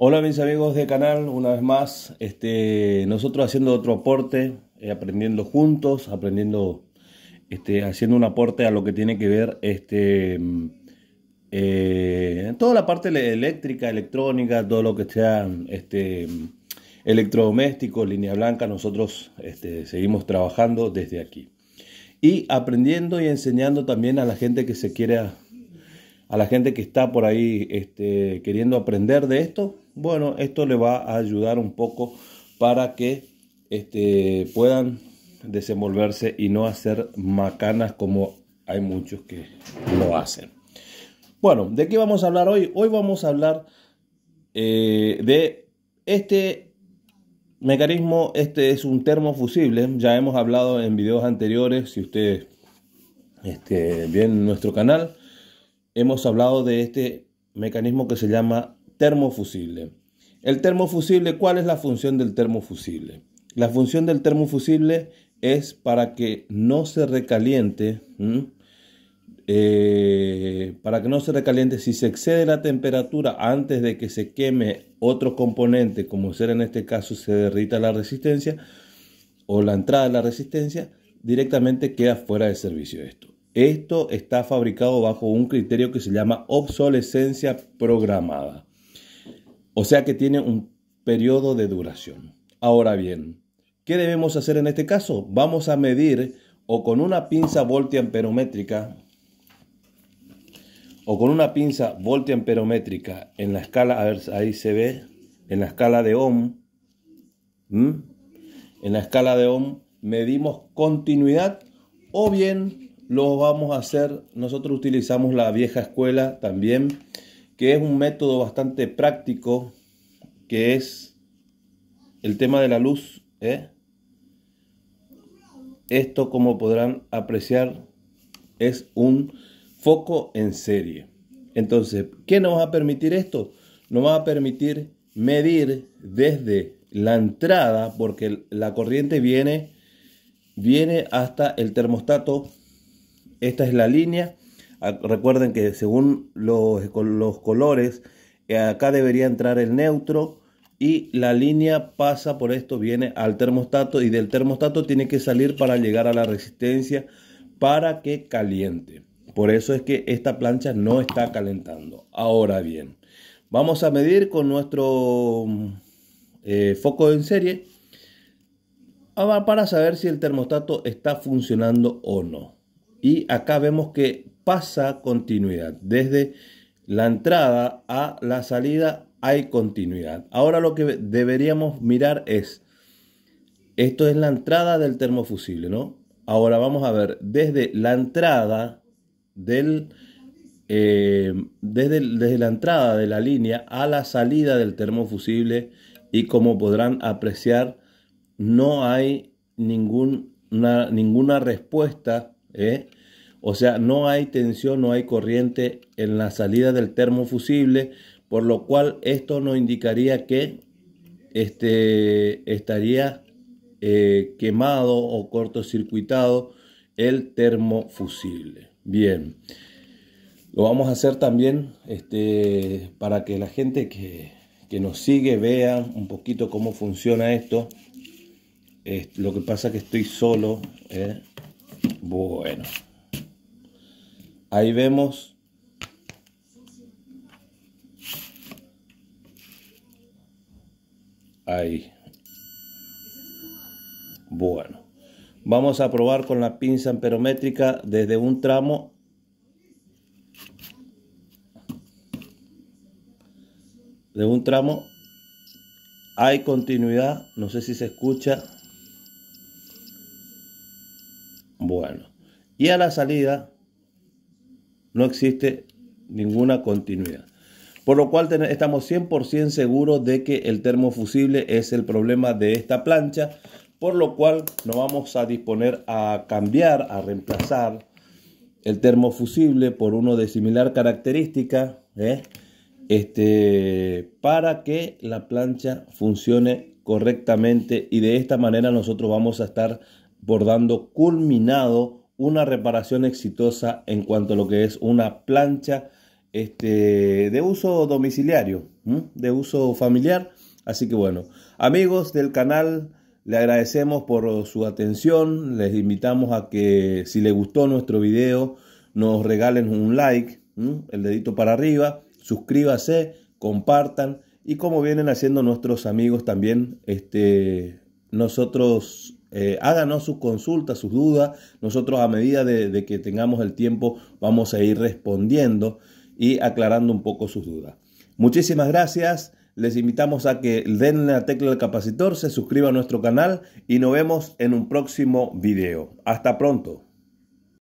Hola mis amigos de canal, una vez más, este, nosotros haciendo otro aporte, eh, aprendiendo juntos, aprendiendo, este, haciendo un aporte a lo que tiene que ver este, mm, eh, toda la parte eléctrica, electrónica, todo lo que sea este, electrodoméstico, línea blanca, nosotros seguimos trabajando desde aquí. Y aprendiendo y enseñando también a la gente que se quiera, a la gente que está por ahí queriendo aprender de esto, bueno, esto le va a ayudar un poco para que este, puedan desenvolverse y no hacer macanas como hay muchos que lo hacen. Bueno, ¿de qué vamos a hablar hoy? Hoy vamos a hablar eh, de este mecanismo, este es un termofusible, ya hemos hablado en videos anteriores, si ustedes este, ven nuestro canal, hemos hablado de este mecanismo que se llama termofusible. El termofusible, ¿cuál es la función del termofusible? La función del termofusible es para que no se recaliente, eh, para que no se recaliente, si se excede la temperatura antes de que se queme otro componente, como ser en este caso se derrita la resistencia o la entrada de la resistencia, directamente queda fuera de servicio esto. Esto está fabricado bajo un criterio que se llama obsolescencia programada. O sea que tiene un periodo de duración. Ahora bien, ¿qué debemos hacer en este caso? Vamos a medir o con una pinza voltiamperométrica o con una pinza voltiamperométrica en la escala, a ver, ahí se ve, en la escala de ohm, en la escala de ohm medimos continuidad o bien lo vamos a hacer, nosotros utilizamos la vieja escuela también que es un método bastante práctico, que es el tema de la luz. ¿eh? Esto, como podrán apreciar, es un foco en serie. Entonces, ¿qué nos va a permitir esto? Nos va a permitir medir desde la entrada, porque la corriente viene, viene hasta el termostato. Esta es la línea Ah, recuerden que según los, colores, eh, acá debería entrar el neutro y la línea pasa por esto, viene al termostato y del termostato tiene que salir para llegar a la resistencia para que caliente. Por eso es que esta plancha no está calentando. Ahora bien, vamos a medir con nuestro mm, eh, foco en serie ah, para saber si el termostato está funcionando o no. Y acá vemos que pasa continuidad. Desde la entrada a la salida hay continuidad. Ahora lo que deberíamos mirar es, esto es la entrada del termofusible, ¿no? Ahora vamos a ver, desde la entrada del... Eh, desde, desde la entrada de la línea a la salida del termofusible y como podrán apreciar no hay ninguna respuesta ¿eh? O sea, no hay tensión, no hay corriente en la salida del termofusible, por lo cual esto nos indicaría que este, estaría eh, quemado o cortocircuitado el termofusible. Bien, lo vamos a hacer también este, para que la gente que, nos sigue vea un poquito cómo funciona esto. lo que pasa es que estoy solo. ¿eh? Bueno. Ahí vemos Ahí. Bueno. Vamos a probar con la pinza amperométrica desde un tramo. De un tramo. Hay continuidad. No sé si se escucha. Bueno. Y a la salida no existe ninguna continuidad. Por lo cual estamos 100% seguros de que el termofusible es el problema de esta plancha, por lo cual nos vamos a disponer a cambiar, a reemplazar el termofusible por uno de similar característica, ¿eh? este, para que la plancha funcione correctamente y de esta manera nosotros vamos a estar bordando culminado una reparación exitosa en cuanto a lo que es una plancha este, de uso domiciliario, de uso familiar. Así que bueno, amigos del canal, le agradecemos por su atención, les invitamos a que si les gustó nuestro video, nos regalen un like, el dedito para arriba, suscríbase, compartan y como vienen haciendo nuestros amigos también, este, nosotros eh, háganos sus consultas, sus dudas. Nosotros a medida de, de, que tengamos el tiempo vamos a ir respondiendo y aclarando un poco sus dudas. Muchísimas gracias. Les invitamos a que den la tecla del capacitor, se suscriban a nuestro canal y nos vemos en un próximo video. Hasta pronto.